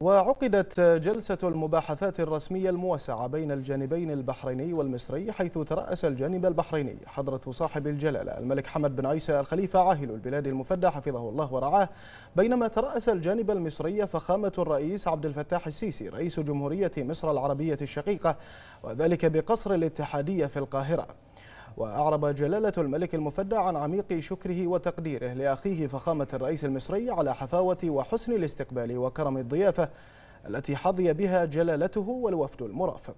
وعقدت جلسة المباحثات الرسمية الموسعة بين الجانبين البحريني والمصري حيث ترأس الجانب البحريني حضرة صاحب الجلالة الملك حمد بن عيسى الخليفة عاهل البلاد المفدى حفظه الله ورعاه بينما ترأس الجانب المصري فخامة الرئيس عبد الفتاح السيسي رئيس جمهورية مصر العربية الشقيقة وذلك بقصر الاتحادية في القاهرة وأعرب جلالة الملك المفدى عن عميق شكره وتقديره لأخيه فخامة الرئيس المصري على حفاوة وحسن الاستقبال وكرم الضيافة التي حظي بها جلالته والوفد المرافق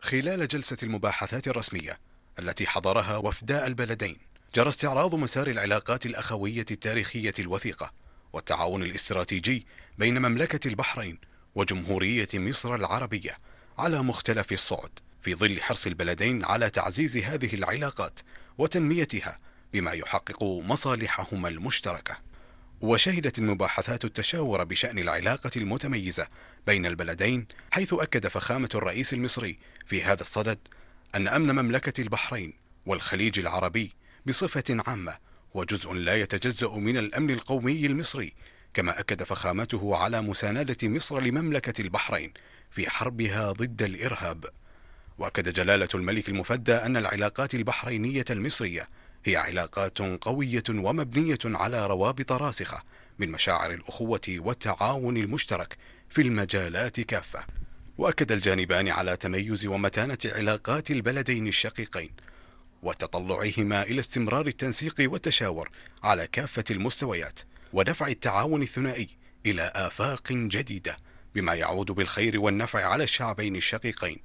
خلال جلسة المباحثات الرسمية التي حضرها وفداء البلدين جرى استعراض مسار العلاقات الأخوية التاريخية الوثيقة والتعاون الاستراتيجي بين مملكة البحرين وجمهورية مصر العربية على مختلف الصعد في ظل حرص البلدين على تعزيز هذه العلاقات وتنميتها بما يحقق مصالحهما المشتركه وشهدت المباحثات التشاور بشان العلاقه المتميزه بين البلدين حيث اكد فخامه الرئيس المصري في هذا الصدد ان امن مملكه البحرين والخليج العربي بصفه عامه هو جزء لا يتجزا من الامن القومي المصري كما اكد فخامته على مسانده مصر لمملكه البحرين في حربها ضد الارهاب واكد جلاله الملك المفدى ان العلاقات البحرينيه المصريه هي علاقات قويه ومبنيه على روابط راسخه من مشاعر الاخوه والتعاون المشترك في المجالات كافه واكد الجانبان على تميز ومتانه علاقات البلدين الشقيقين وتطلعهما الى استمرار التنسيق والتشاور على كافه المستويات ودفع التعاون الثنائي الى افاق جديده بما يعود بالخير والنفع على الشعبين الشقيقين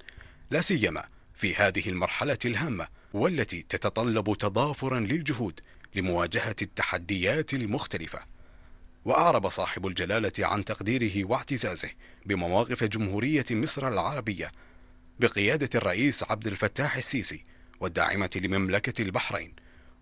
لا سيما في هذه المرحله الهامه والتي تتطلب تضافرا للجهود لمواجهه التحديات المختلفه واعرب صاحب الجلاله عن تقديره واعتزازه بمواقف جمهوريه مصر العربيه بقياده الرئيس عبد الفتاح السيسي والداعمه لمملكه البحرين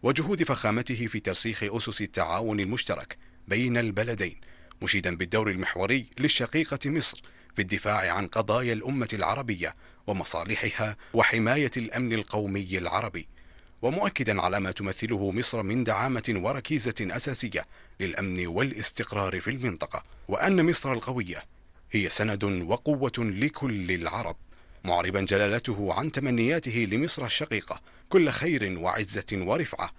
وجهود فخامته في ترسيخ اسس التعاون المشترك بين البلدين مشيدا بالدور المحوري للشقيقه مصر في الدفاع عن قضايا الامه العربيه ومصالحها وحمايه الامن القومي العربي ومؤكدا على ما تمثله مصر من دعامه وركيزه اساسيه للامن والاستقرار في المنطقه وان مصر القويه هي سند وقوه لكل العرب معربا جلالته عن تمنياته لمصر الشقيقه كل خير وعزه ورفعه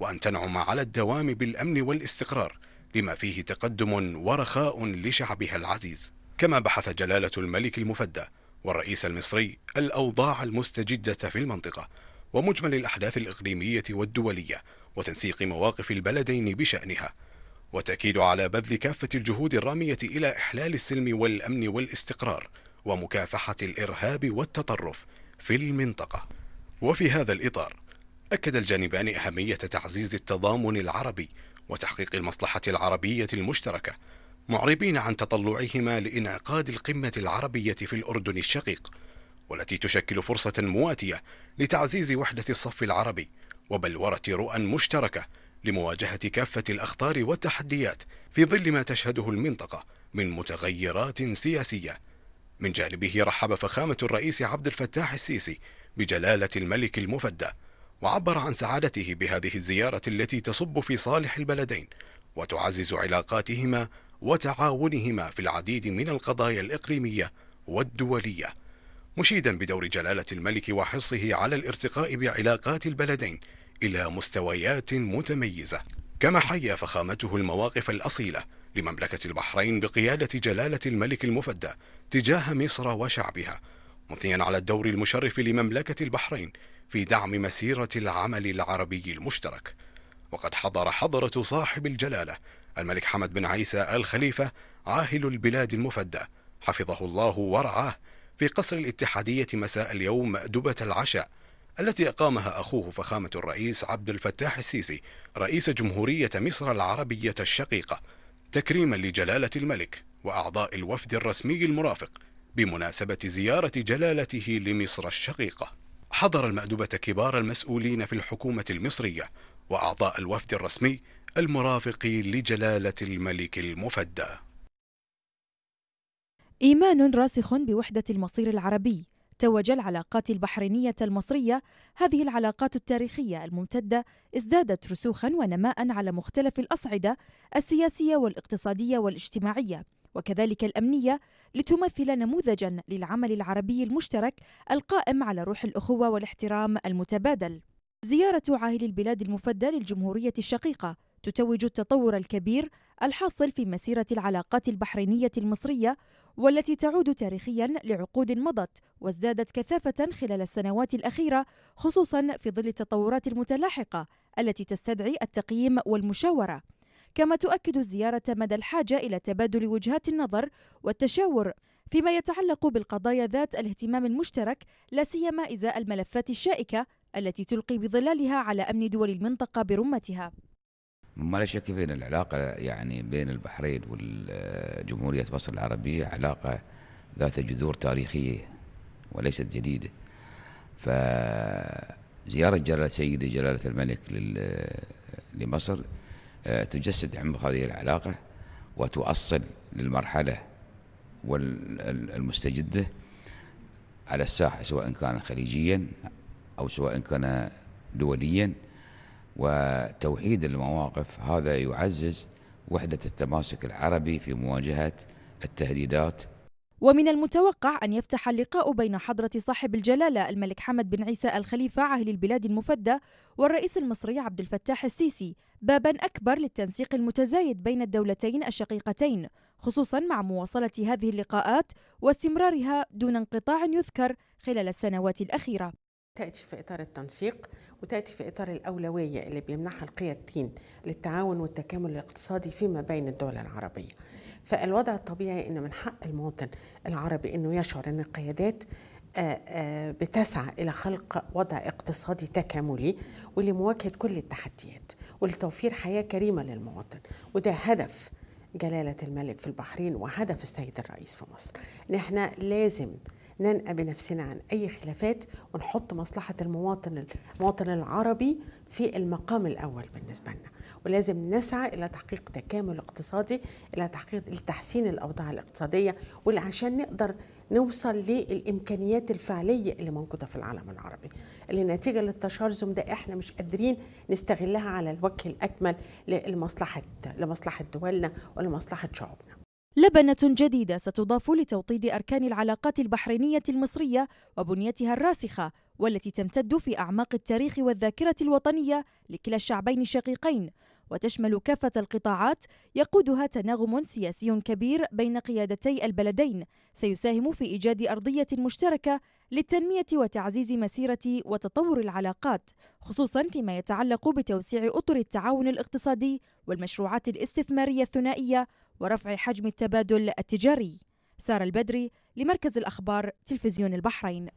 وان تنعم على الدوام بالامن والاستقرار لما فيه تقدم ورخاء لشعبها العزيز كما بحث جلالة الملك المفدى والرئيس المصري الأوضاع المستجدة في المنطقة ومجمل الأحداث الإقليمية والدولية وتنسيق مواقف البلدين بشأنها وتأكيد على بذل كافة الجهود الرامية إلى إحلال السلم والأمن والاستقرار ومكافحة الإرهاب والتطرف في المنطقة وفي هذا الإطار أكد الجانبان أهمية تعزيز التضامن العربي وتحقيق المصلحة العربية المشتركة معربين عن تطلعهما لانعقاد القمه العربيه في الاردن الشقيق والتي تشكل فرصه مواتيه لتعزيز وحده الصف العربي وبلوره رؤى مشتركه لمواجهه كافه الاخطار والتحديات في ظل ما تشهده المنطقه من متغيرات سياسيه من جانبه رحب فخامه الرئيس عبد الفتاح السيسي بجلاله الملك المفدى وعبر عن سعادته بهذه الزياره التي تصب في صالح البلدين وتعزز علاقاتهما وتعاونهما في العديد من القضايا الإقليمية والدولية مشيدا بدور جلالة الملك وحرصه على الارتقاء بعلاقات البلدين إلى مستويات متميزة كما حيا فخامته المواقف الأصيلة لمملكة البحرين بقيادة جلالة الملك المفدى تجاه مصر وشعبها مثنيا على الدور المشرف لمملكة البحرين في دعم مسيرة العمل العربي المشترك وقد حضر حضرة صاحب الجلالة الملك حمد بن عيسى الخليفة عاهل البلاد المفدى حفظه الله ورعاه في قصر الاتحادية مساء اليوم دبة العشاء التي أقامها أخوه فخامة الرئيس عبد الفتاح السيسي رئيس جمهورية مصر العربية الشقيقة تكريما لجلالة الملك وأعضاء الوفد الرسمي المرافق بمناسبة زيارة جلالته لمصر الشقيقة حضر المأدبة كبار المسؤولين في الحكومة المصرية وأعضاء الوفد الرسمي المرافق لجلالة الملك المفدى إيمان راسخ بوحدة المصير العربي توج العلاقات البحرينية المصرية هذه العلاقات التاريخية الممتدة ازدادت رسوخا ونماء على مختلف الأصعدة السياسية والاقتصادية والاجتماعية وكذلك الأمنية لتمثل نموذجا للعمل العربي المشترك القائم على روح الأخوة والاحترام المتبادل زيارة عاهل البلاد المفدى للجمهورية الشقيقة تتوج التطور الكبير الحاصل في مسيرة العلاقات البحرينية المصرية والتي تعود تاريخيا لعقود مضت وازدادت كثافة خلال السنوات الأخيرة خصوصا في ظل التطورات المتلاحقة التي تستدعي التقييم والمشاورة كما تؤكد الزيارة مدى الحاجة إلى تبادل وجهات النظر والتشاور فيما يتعلق بالقضايا ذات الاهتمام المشترك لا سيما إزاء الملفات الشائكة التي تلقي بظلالها على أمن دول المنطقة برمتها ما لا شك في ان العلاقه يعني بين البحرين وجمهوريه مصر العربيه علاقه ذات جذور تاريخيه وليست جديده. فزياره جلاله سيدي جلاله الملك لمصر آه، تجسد عمق هذه العلاقه وتؤصل للمرحله والمستجده على الساحه سواء كان خليجيا او سواء كان دوليا وتوحيد المواقف هذا يعزز وحدة التماسك العربي في مواجهة التهديدات ومن المتوقع أن يفتح اللقاء بين حضرة صاحب الجلالة الملك حمد بن عيسى الخليفة عاهل البلاد المفدى والرئيس المصري عبد الفتاح السيسي بابا أكبر للتنسيق المتزايد بين الدولتين الشقيقتين خصوصا مع مواصلة هذه اللقاءات واستمرارها دون انقطاع يذكر خلال السنوات الأخيرة تأتي في إطار التنسيق وتأتي في إطار الأولوية اللي بيمنحها القيادتين للتعاون والتكامل الاقتصادي فيما بين الدول العربية فالوضع الطبيعي أن من حق المواطن العربي أنه يشعر أن القيادات آه، آه، بتسعى إلى خلق وضع اقتصادي تكاملي ولمواجهة كل التحديات ولتوفير حياة كريمة للمواطن وده هدف جلالة الملك في البحرين وهدف السيد الرئيس في مصر إن احنا لازم ننأى بنفسنا عن أي خلافات ونحط مصلحة المواطن المواطن العربي في المقام الأول بالنسبة لنا ولازم نسعى إلى تحقيق تكامل اقتصادي إلى تحقيق لتحسين الأوضاع الاقتصادية وعشان نقدر نوصل للإمكانيات الفعلية اللي موجودة في العالم العربي اللي نتيجة للتشرذم ده إحنا مش قادرين نستغلها على الوجه الأكمل لمصلحة لمصلحة دولنا ولمصلحة شعوبنا لبنة جديدة ستضاف لتوطيد أركان العلاقات البحرينية المصرية وبنيتها الراسخة والتي تمتد في أعماق التاريخ والذاكرة الوطنية لكلا الشعبين الشقيقين وتشمل كافة القطاعات يقودها تناغم سياسي كبير بين قيادتي البلدين سيساهم في إيجاد أرضية مشتركة للتنمية وتعزيز مسيرة وتطور العلاقات خصوصا فيما يتعلق بتوسيع أطر التعاون الاقتصادي والمشروعات الاستثمارية الثنائية ورفع حجم التبادل التجاري سارة البدري لمركز الأخبار تلفزيون البحرين